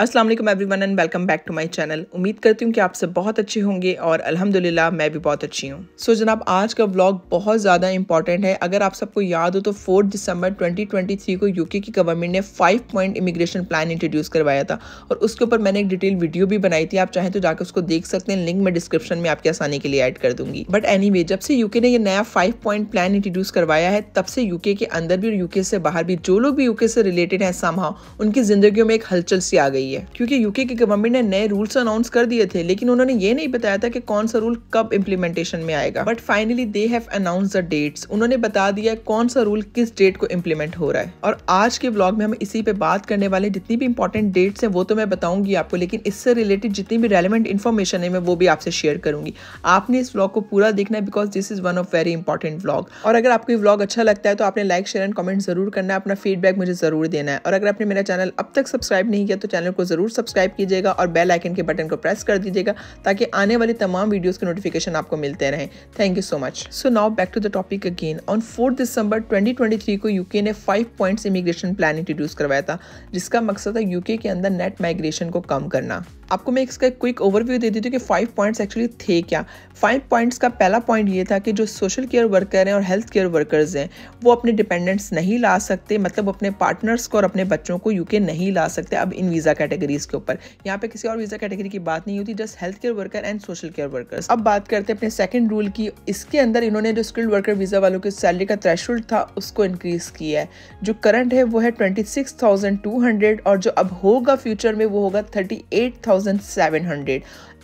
अस्सलाम everyone and welcome back to my channel उम्मीद करती हूँ कि आप सब बहुत अच्छे होंगे और अल्हम्दुलिल्लाह मैं भी बहुत अच्छी हूँ सो so, जनाब आज का व्लॉग बहुत ज़्यादा इंपॉर्टेंट है अगर आप सबको याद हो तो 4 दिसंबर 2023 को यूके की गवर्नमेंट ने five point immigration plan introduce करवाया था और उसके ऊपर मैंने एक डिटेल वीडियो भी बनाई थी आप चाहें तो जाकर उसको देख सकते हैं लिंक मैं डिस्क्रिप्शन में आपकी आसानी के लिए ऐड कर दूंगी बट एनी जब से यूके ने यह नया फाइव पॉइंट प्लान इंट्रोड्यूस करवाया है तब से यूके के अंदर भी और यूके से बाहर भी जो लोग भी यूके से रिलेटेड है सामा उनकी जिंदगी में एक हलचल सी आ गई गई है क्योंकि यूके की गवर्नमेंट ने नए रूल्स अनाउंस कर दिए थे लेकिन उन्होंने ये नहीं बताया था कि कौन सा रूल कब इम्प्लीमेंटेशन में आएगा but finally they have announce the dates उन्होंने बता दिया है कौन सा रूल किस डेट को इम्प्लीमेंट हो रहा है और आज के ब्लॉग में हम इसी पे बात करने वाले जितनी भी इंपॉर्टेंट डेट्स है वो तो मैं बताऊंगी आपको लेकिन इससे रिलेटेड जितनी भी रेलिवेंट इन्फॉर्मेशन है मैं वो भी आपसे शेयर करूंगी आपने इस ब्लॉग को पूरा देखना है because this is one of very important blog और अगर आपको ब्लॉग अच्छा लगता है तो आपने लाइक शेयर एंड कमेंट जरूर करना है अपना फीडबैक मुझे जरूर देना है और अगर आपने मेरा चैनल अब तक सब्सक्राइब नहीं किया तो चैनल को ज़रूर सब्सक्राइब कीजिएगा और बेल आइकन के बटन को प्रेस कर दीजिएगा ताकि आने वाली तमाम वीडियोस के नोटिफिकेशन आपको मिलते रहे thank you so much so now back to the topic again on fourth December twenty को यूके ने five point immigration plan introduce करवाया था जिसका मकसद था यूके के अंदर नेट माइग्रेशन को कम करना आपको मैं इसका क्विक ओवरव्यू दे देती हूँ कि फाइव पॉइंट्स एक्चुअली थे क्या फाइव पॉइंट्स का पहला पॉइंट ये था कि जो सोशल केयर वर्कर हैं और हेल्थ केयर वर्कर्स हैं वो अपने डिपेंडेंट्स नहीं ला सकते मतलब अपने पार्टनर्स को और अपने बच्चों को यूके नहीं ला सकते अब इन वीज़ा कैटेगरीज के ऊपर यहाँ पे किसी और वीज़ा कैटेगरी की बात नहीं होती just health care worker and social care workers अब बात करते हैं अपने सेकेंड रूल की इसके अंदर इन्होंने जो स्किल्ड वर्कर वीज़ा वालों की सैलरी का थ्रेश था उसको इंक्रीज़ किया है जो करंट है वो है ट्वेंटी और जो अब होगा फ्यूचर में वो होगा thirty 3700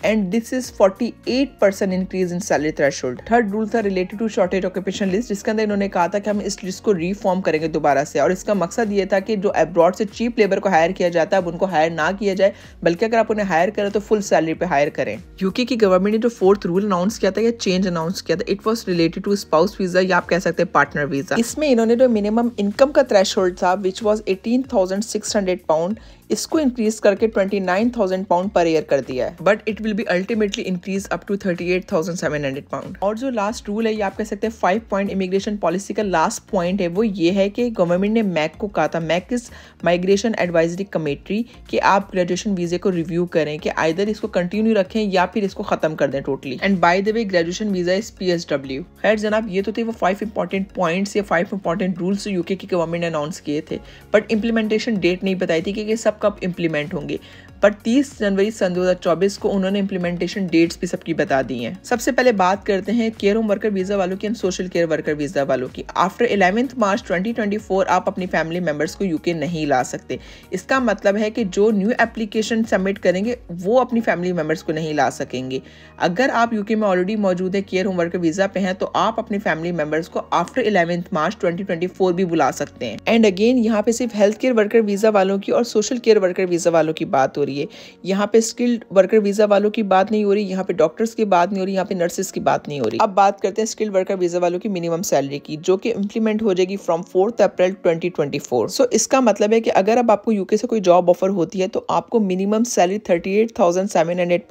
and this is 48% increase in salary threshold third rule था related to shortage occupation list जिसके अंदर इन्होंने कहा था कि हम इस लिस्ट को रिफॉर्म करेंगे दोबारा से और इसका मकसद ये था कि जो अब्रॉड से चीप लेबर को हायर किया जाता है अब उनको हायर ना किया जाए बल्कि अगर आप उन्हें हायर करें तो फुल सैलरी पे हायर करें यूके की गवर्नमेंट ने जो फोर्थ रूल अनाउंस किया था या चेंज अनाउंस किया था it was related to spouse visa या आप कह सकते हैं पार्टनर वीजा इसमें इन्होंने जो मिनिमम इनकम का थ्रेश था which was eighteen thousand six hundred pound इसको इंक्रीज करके 29,000 पाउंड पर ईयर कर दिया है but it will be ultimately increase up to 38,700 pound और जो लास्ट रूल है ये आप कह सकते हैं फाइव पॉइंट इमिग्रेशन पॉलिसी का लास्ट पॉइंट है वो ये है कि गवर्नमेंट ने मैक को कहा था MAC is migration advisory committee कि आप ग्रेजुएशन वीजे को रिव्यू करें कि आइदर इसको कंटिन्यू रखें या फिर इसको खत्म कर दें totally and by the way graduation visa is P S W खैर जनाब ये तो थे वो फाइव इंपॉर्टेंट पॉइंट्स या फाइव इंपॉर्टेंट रूल्स यूके की गवर्नमेंट ने अनाउंस किए थे बट इम्प्लीमेंटेशन डेट नहीं बताई थी कि सब कब कब इम्प्लीमेंट होंगे पर 30 जनवरी सन 2024 को उन्होंने इम्प्लीमेंटेशन डेट्स भी सबकी बता दी हैं सबसे पहले बात करते हैं केयर होम वर्कर वीजा वालों की and social care worker visa वालों की आफ्टर इलेवेंथ मार्च 2024 आप अपनी फैमिली मेंबर्स को यूके नहीं ला सकते इसका मतलब है कि जो न्यू एप्लीकेशन सबमिट करेंगे वो अपनी फैमिली मेंबर्स को नहीं ला सकेंगे अगर आप यूके में ऑलरेडी मौजूद है केयर होम वर्कर वीजा पे हैं तो आप अपने फैमिली मेंबर्स को आफ्टर इलेवेंथ मार्च ट्वेंटी भी बुला सकते हैं एंड अगेन यहाँ पे सिर्फ हेल्थ केयर वर्कर वीजा वालों की और सोशल केयर वर्कर वीजा वालों की बात हो रही है लिए यहाँ पे स्किल्ड वर्कर वीज़ा वालों की बात नहीं हो रही यहाँ पे डॉक्टर्स की बात नहीं हो रही यहाँ पे नर्सेस की बात नहीं हो रही अब बात करते हैं स्किल्ड वर्कर वीज़ा वालों की मिनिमम सैलरी की जो कि इंप्लीमेंट हो जाएगी from fourth April twenty so इसका मतलब है कि अगर अब आपको यूके से कोई जॉब ऑफर होती है तो आपको minimum salary thirty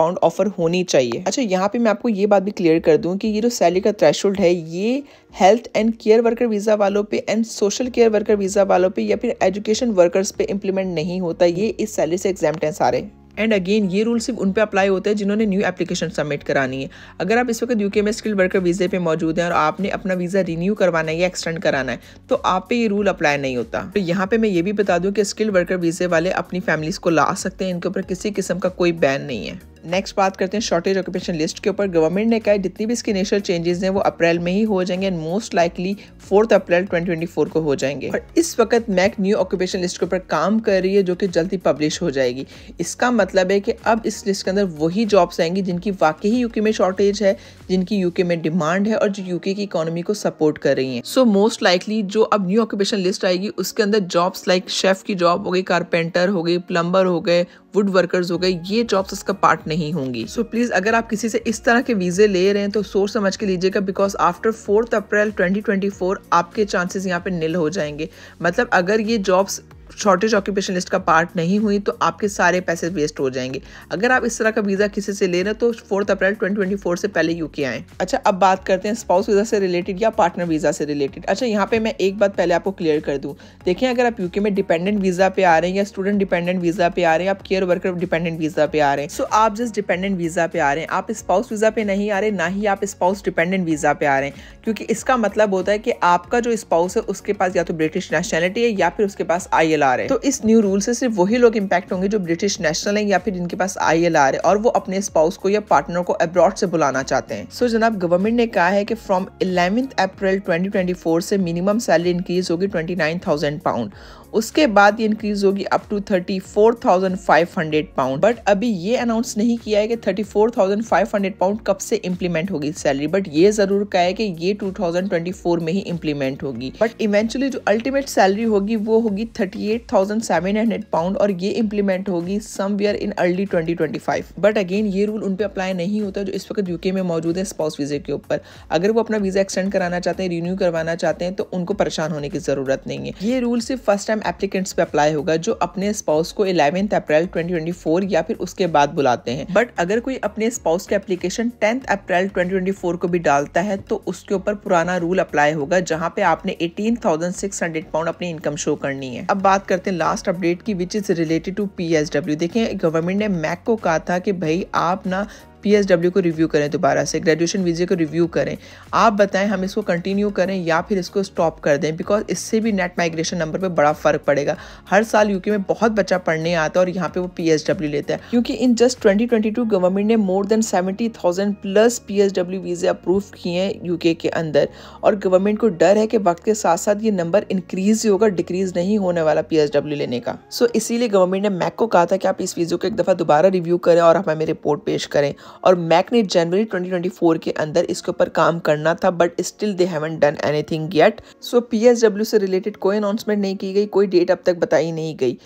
pound offer होनी चाहिए अच्छा यहाँ पे मैं आपको ये बात भी क्लियर कर दूँ की ये जो सैलरी का थ्रेश है ये health and care worker visa वालों पे and social care worker visa वालों पे या फिर एजुकेशन वर्कर्स पे इम्प्लीमेंट नहीं होता ये इस सैलरी से एग्जाम टेंस आ रहे एंड अगेन ये रूल सिर्फ उन पर अप्लाई होते हैं जिन्होंने न्यू एप्लीकेशन सबमिट करानी है अगर आप इस वक्त यूके में स्किल वर्कर वीज़े पे मौजूद हैं और आपने अपना वीज़ा रिन्यू करवाना है या एक्सटेंड कराना है तो आप पे ये रूल अप्लाई नहीं होता तो यहाँ पे मैं ये भी बता दूँ कि स्किल्ड वर्कर वीज़े वाले अपनी फैमिलीज़ को ला सकते हैं इनके ऊपर किसी किस्म का कोई बैन नहीं है नेक्स्ट बात करते हैं शॉर्टेज ऑक्यूपेशन लिस्ट के ऊपर गवर्नमेंट ने कहा जितनी भी इसकी नेशनल चेंजेस हैं वो अप्रैल में ही हो जाएंगे and most likely fourth April 2024 को हो जाएंगे और इस वक्त मैक न्यू ऑक्यूपेशन लिस्ट के ऊपर काम कर रही है जो कि जल्दी पब्लिश हो जाएगी इसका मतलब है कि अब इस लिस्ट के अंदर वही जॉब्स आएंगी जिनकी वाकई ही यूके में शॉर्टेज है जिनकी यूके में डिमांड है और जो यूके की इकोनॉमी को सपोर्ट कर रही है सो मोस्ट लाइकली जो अब न्यू ऑक्यूपेशन लिस्ट आएगी उसके अंदर जॉब्स लाइक शेफ की जॉब हो गई कारपेंटर हो गई प्लम्बर हो गए वुड वर्कर्स हो गए ये जॉब्स उसका पार्ट नहीं होंगी सो so, प्लीज़ अगर आप किसी से इस तरह के वीज़े ले रहे हैं तो सोच समझ के लीजिएगा बिकॉज आफ्टर फोर्थ अप्रैल 2024 आपके चांसेस यहाँ पे निल हो जाएंगे मतलब अगर ये जॉब्स शॉर्टेज ऑक्यूपेशन लिस्ट का पार्ट नहीं हुई तो आपके सारे पैसे वेस्ट हो जाएंगे अगर आप इस तरह का वीज़ा किसी से ले रहे तो फोर्थ अप्रैल 2024 से पहले यूके आए अच्छा अब बात करते हैं स्पाउस वीज़ा से रिलेटेड या पार्टनर वीज़ा से रिलेटेड अच्छा यहाँ पे मैं एक बात पहले आपको क्लियर कर दूँ देखिए अगर आप यूके में डिपेंडेंट वीज़ा पे आ रहे हैं या स्टूडेंट डिपेंडेंट वीज़ा पे आ रहे हैं आप केयर वर्कर डिपेंडेंट वीज़ा पे आ रहे हैं सो आप जिस डिपेंडेंट वीज़ा पे आ रहे हैं आप स्पाउस वीज़ा पे नहीं आ रहे ना ही आप स्पाउस डिपेंडेंट वीज़ा पे आ रहे हैं क्योंकि इसका मतलब होता है कि आपका जो स्पाउस है उसके पास या तो ब्रिटिश नेशनलिटी है या फिर उसके पास आई ला है तो इस न्यू रूल से सिर्फ वही लोग इम्पैक्ट होंगे जो ब्रिटिश नेशनल हैं या फिर जिनके पास आई एल आर है और वो अपने स्पाउस को या पार्टनर को अब्रॉड से बुलाना चाहते हैं सो so, जनाब गवर्नमेंट ने कहा है कि फ्रॉम इलेवेंथ अप्रैल ट्वेंटी से मिनिमम सैलरी इंक्रीज होगी ट्वेंटी नाइन थाउजेंड पाउंड उसके बाद ये इंक्रीज होगी up to thirty four thousand five hundred pound but अभी ये अनाउंस नहीं किया है कि thirty four thousand five hundred pound कब से इम्प्लीमेंट होगी सैलरी बट ये जरूर कहा है कि ये टू थाउजेंड ट्वेंटी फोर में ही इम्प्लीमेंट होगी बट इवेंचुअली जो अल्टीमेट सैलरी होगी वो होगी thirty eight thousand seven hundred pound और ये इम्प्लीमेंट होगी somewhere in early twenty twenty five but again ये रूल उन पर अप्लाई नहीं होता जो इस वक्त यूके में मौजूद है स्पाउस वीजे के ऊपर अगर वो अपना वीजा एक्सटेंड कराना चाहते हैं रिन्यू करवाना चाहते हैं तो उनको परेशान होने की जरूरत नहीं है ये रूल सिर्फ फर्स्ट टाइम एप्लीकेंट्स पे अप्लाई होगा जो अपने स्पाउस को इलेवेंथ अप्रैल 2024 या फिर उसके बाद बुलाते हैं बट अगर कोई अपने स्पाउस के एप्लीकेशन टेंथ अप्रैल 2024 को भी डालता है तो उसके ऊपर पुराना रूल अप्लाई होगा जहाँ पे आपने eighteen thousand six hundred pound अपनी इनकम शो करनी है अब बात करते हैं लास्ट अपडेट की which is related to P W देखें गवर्नमेंट ने मैक को कहा था कि भाई आप ना डब्ल्यू को रिव्यू करें दोबारा से ग्रेजुएशन वीज़े को रिव्यू करें आप बताएं हम इसको कंटिन्यू करें या फिर इसको स्टॉप कर दें बिकॉज इससे भी नेट माइग्रेशन नंबर पर बड़ा फ़र्क पड़ेगा हर साल यूके में बहुत बच्चा पढ़ने आता है और यहाँ पर वो पी लेता है क्योंकि इन जस्ट ट्वेंटी गवर्नमेंट ने more than seventy plus P वीज़े अप्रूव किए हैं यूके के अंदर और गवर्नमेंट को डर है कि वक्त के साथ साथ ये नंबर इंक्रीज ही होगा डिक्रीज नहीं होने वाला डब्ल्यू लेने का सो so, इसीलिए गवर्नमेंट ने मैक को कहा था कि आप इस वीज़े को एक दफ़ा दोबारा रिव्यू करें और हमें रिपोर्ट पेश करें और मैक ने जनवरी 2024 के अंदर इसके ऊपर काम करना था but still they haven't done anything yet so PSW से रिलेटेड कोई अनाउंसमेंट नहीं की गई कोई डेट अब तक बताई नहीं गई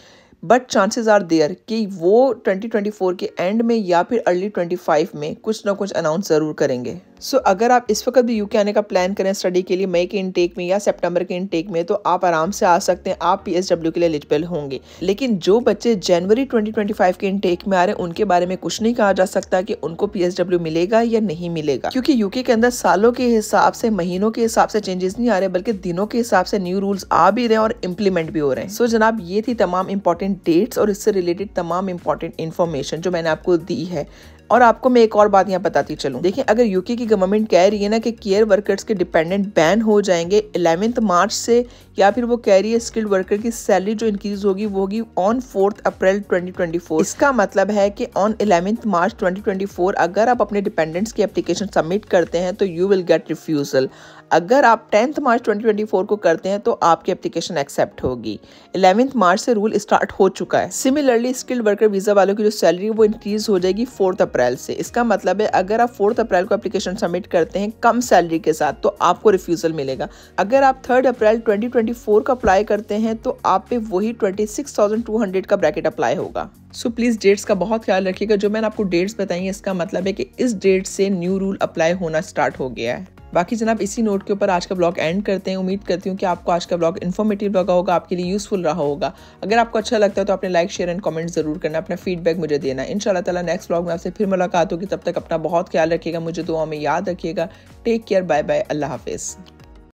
बट चांसेस आर देयर कि वो 2024 के एंड में या फिर अर्ली 25 में कुछ ना कुछ अनाउंस ज़रूर करेंगे सो so, अगर आप इस वक्त भी यूके आने का प्लान करें स्टडी के लिए मई के इनटेक में या सितंबर के इनटेक में तो आप आराम से आ सकते हैं आप पीएसडब्ल्यू के लिए एलिजिबल होंगे लेकिन जो बच्चे जनवरी 2025 के इनटेक में आ रहे हैं उनके बारे में कुछ नहीं कहा जा सकता कि उनको पीएसडब्ल्यू मिलेगा या नहीं मिलेगा क्योंकि यूके के अंदर सालों के हिसाब से महीनों के हिसाब से चेंजेस नहीं आ रहे बल्कि दिनों के हिसाब से न्यू रूल्स आ भी रहे हैं और इम्प्लीमेंट भी हो रहे हैं सो so, जनाब ये थी तमाम इंपॉर्टेंट डेट्स और इससे रिलेटेड तमाम इंपॉर्टेंट इन्फॉर्मेशन जो मैंने आपको दी है और आपको मैं एक और बात यहाँ बताती चलूँ देखिए अगर यूके की गवर्नमेंट कह रही है ना कि केयर वर्कर्स के डिपेंडेंट बैन हो जाएंगे इलेवेंथ मार्च से या फिर वो कह रही है स्किल्ड वर्कर की सैलरी जो इंक्रीज होगी वो होगी ऑन फोर्थ अप्रैल 2024 इसका मतलब है कि ऑन इलेवेंथ मार्च 2024 अगर आप अपने डिपेंडेंट्स की एप्लीकेशन सबमिट करते हैं तो यू विल गेट रिफ्यूजल अगर आप टेंथ मार्च 2024 को करते हैं तो आपकी एप्लीकेशन एक्सेप्ट होगी इलेवेंथ मार्च से रूल स्टार्ट हो चुका है सिमिलरली स्किल्ड वर्कर वीजा वालों की जो सैलरी वो इंक्रीज हो जाएगी फोर्थ अप्रैल अप्रैल से इसका मतलब है अगर आप फोर्थ अप्रैल को एप्लीकेशन सबमिट करते हैं कम सैलरी के साथ तो आपको रिफ्यूज़ल मिलेगा अगर आप थर्ड अप्रैल 2024 का अप्लाई करते हैं तो आप पे वही 26,200 का ब्रैकेट अप्लाई होगा सो प्लीज़ डेट्स का बहुत ख्याल रखिएगा जो मैंने आपको डेट्स बताई है इसका मतलब है कि इस डेट से न्यू रूल अप्लाई होना स्टार्ट हो गया है बाकी जनाब इसी नोट के ऊपर आज का ब्लॉग एंड करते हैं उम्मीद करती हूँ कि आपको आज का ब्लॉग इन्फॉर्मेटिव लगा होगा आपके लिए यूजफुल रहा होगा अगर आपको अच्छा लगता है तो आपने लाइक शेयर एंड कमेंट जरूर करना अपना फीडबैक मुझे देना इन ताला नेक्स्ट ब्लॉग में आपसे फिर मुलाकात होगी तब तक अपना बहुत ख्याल रखिएगा मुझे दुआ में याद रखिएगा टेक केयर बाय बाय अल्लाह हाफिज़